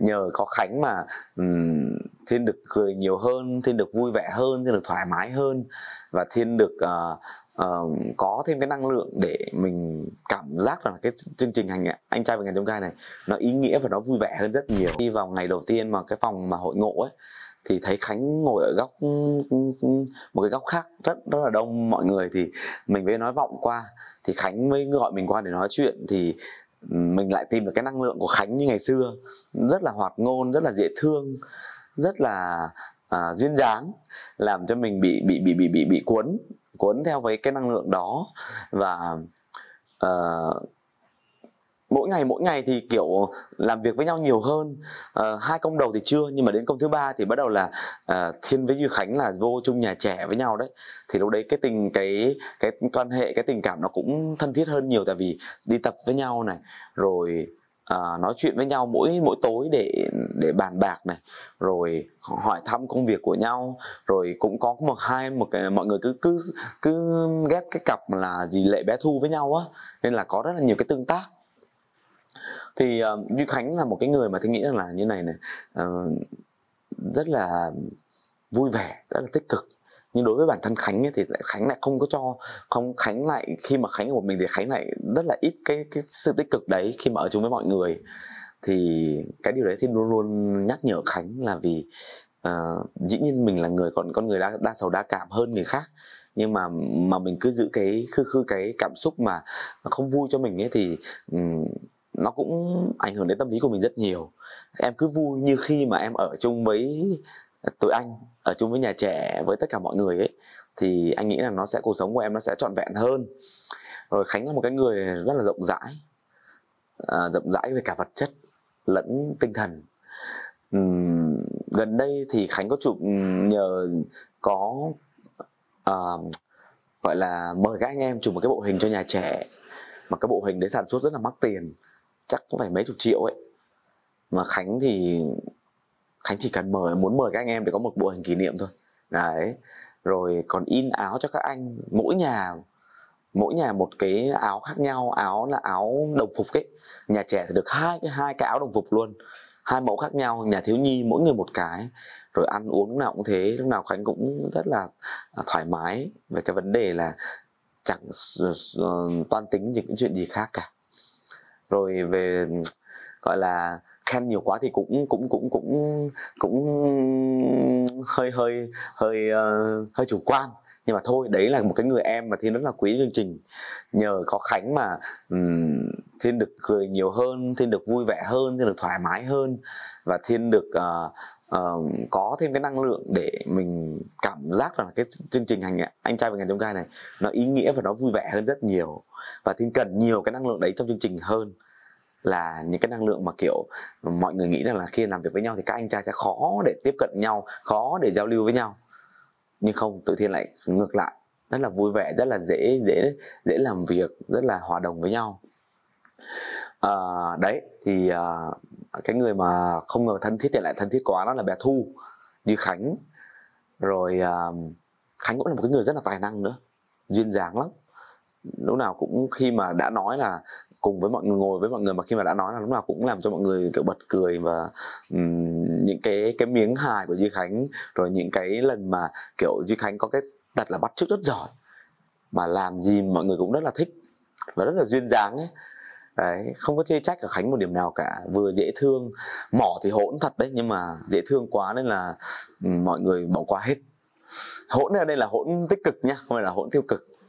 nhờ có khánh mà um, thiên được cười nhiều hơn thiên được vui vẻ hơn thiên được thoải mái hơn và thiên được uh, ờ, uh, ờ, có thêm cái năng lượng để mình cảm giác là cái chương trình hành anh trai và ngành trong gai này nó ý nghĩa và nó vui vẻ hơn rất nhiều đi vào ngày đầu tiên mà cái phòng mà hội ngộ ấy thì thấy khánh ngồi ở góc một cái góc khác rất rất là đông mọi người thì mình mới nói vọng qua thì khánh mới gọi mình qua để nói chuyện thì mình lại tìm được cái năng lượng của khánh như ngày xưa rất là hoạt ngôn rất là dễ thương rất là à, duyên dáng làm cho mình bị bị bị bị bị bị cuốn cuốn theo với cái năng lượng đó và uh, mỗi ngày mỗi ngày thì kiểu làm việc với nhau nhiều hơn à, hai công đầu thì chưa nhưng mà đến công thứ ba thì bắt đầu là à, thiên với duy khánh là vô chung nhà trẻ với nhau đấy thì lúc đấy cái tình cái cái quan hệ cái tình cảm nó cũng thân thiết hơn nhiều tại vì đi tập với nhau này rồi à, nói chuyện với nhau mỗi mỗi tối để để bàn bạc này rồi hỏi thăm công việc của nhau rồi cũng có một hai một cái mọi người cứ cứ cứ ghép cái cặp là gì lệ bé thu với nhau á nên là có rất là nhiều cái tương tác thì uh, duy khánh là một cái người mà tôi nghĩ rằng là như này này uh, rất là vui vẻ rất là tích cực nhưng đối với bản thân khánh ấy, thì lại khánh lại không có cho không khánh lại khi mà khánh ở một mình thì khánh lại rất là ít cái cái sự tích cực đấy khi mà ở chung với mọi người thì cái điều đấy thì luôn luôn nhắc nhở khánh là vì uh, dĩ nhiên mình là người còn con người đa, đa sầu đa cảm hơn người khác nhưng mà mà mình cứ giữ cái khư khư cái cảm xúc mà không vui cho mình ấy thì um, nó cũng ảnh hưởng đến tâm lý của mình rất nhiều em cứ vui như khi mà em ở chung với tụi anh ở chung với nhà trẻ với tất cả mọi người ấy thì anh nghĩ là nó sẽ cuộc sống của em nó sẽ trọn vẹn hơn rồi khánh là một cái người rất là rộng rãi à, rộng rãi về cả vật chất lẫn tinh thần uhm, gần đây thì khánh có chụp nhờ có uh, gọi là mời các anh em chụp một cái bộ hình cho nhà trẻ mà cái bộ hình đấy sản xuất rất là mắc tiền chắc cũng phải mấy chục triệu ấy mà khánh thì khánh chỉ cần mời muốn mời các anh em để có một bộ buổi kỷ niệm thôi đấy rồi còn in áo cho các anh mỗi nhà mỗi nhà một cái áo khác nhau áo là áo đồng phục ấy nhà trẻ thì được hai cái hai cái áo đồng phục luôn hai mẫu khác nhau nhà thiếu nhi mỗi người một cái rồi ăn uống nào cũng thế lúc nào khánh cũng rất là à, thoải mái về cái vấn đề là chẳng ờ, toan tính những chuyện gì khác cả rồi về gọi là khen nhiều quá thì cũng cũng cũng cũng cũng hơi hơi hơi uh, hơi chủ quan nhưng mà thôi đấy là một cái người em mà thiên rất là quý chương trình nhờ có khánh mà um, thiên được cười nhiều hơn thiên được vui vẻ hơn thiên được thoải mái hơn và thiên được uh, có thêm cái năng lượng để mình cảm giác rằng cái chương trình hành anh trai và ngành trong gai này nó ý nghĩa và nó vui vẻ hơn rất nhiều và thiên cần nhiều cái năng lượng đấy trong chương trình hơn là những cái năng lượng mà kiểu mọi người nghĩ rằng là khi làm việc với nhau thì các anh trai sẽ khó để tiếp cận nhau khó để giao lưu với nhau nhưng không tự thiên lại ngược lại rất là vui vẻ rất là dễ dễ dễ làm việc rất là hòa đồng với nhau à, đấy thì uh, cái người mà không ngờ thân thiết thì lại thân thiết quá đó là bé thu như khánh rồi uh, khánh cũng là một cái người rất là tài năng nữa duyên dáng lắm lúc nào cũng khi mà đã nói là cùng với mọi người ngồi với mọi người mà khi mà đã nói là lúc nào cũng làm cho mọi người kiểu bật cười và um, những cái cái miếng hài của duy khánh rồi những cái lần mà kiểu duy khánh có cái tật là bắt chước rất giỏi mà làm gì mọi người cũng rất là thích và rất là duyên dáng ấy đấy không có chê trách ở khánh một điểm nào cả vừa dễ thương mỏ thì hỗn thật đấy nhưng mà dễ thương quá nên là ừ, mọi người bỏ qua hết hỗn ở đây là hỗn tích cực nhá không phải là hỗn tiêu cực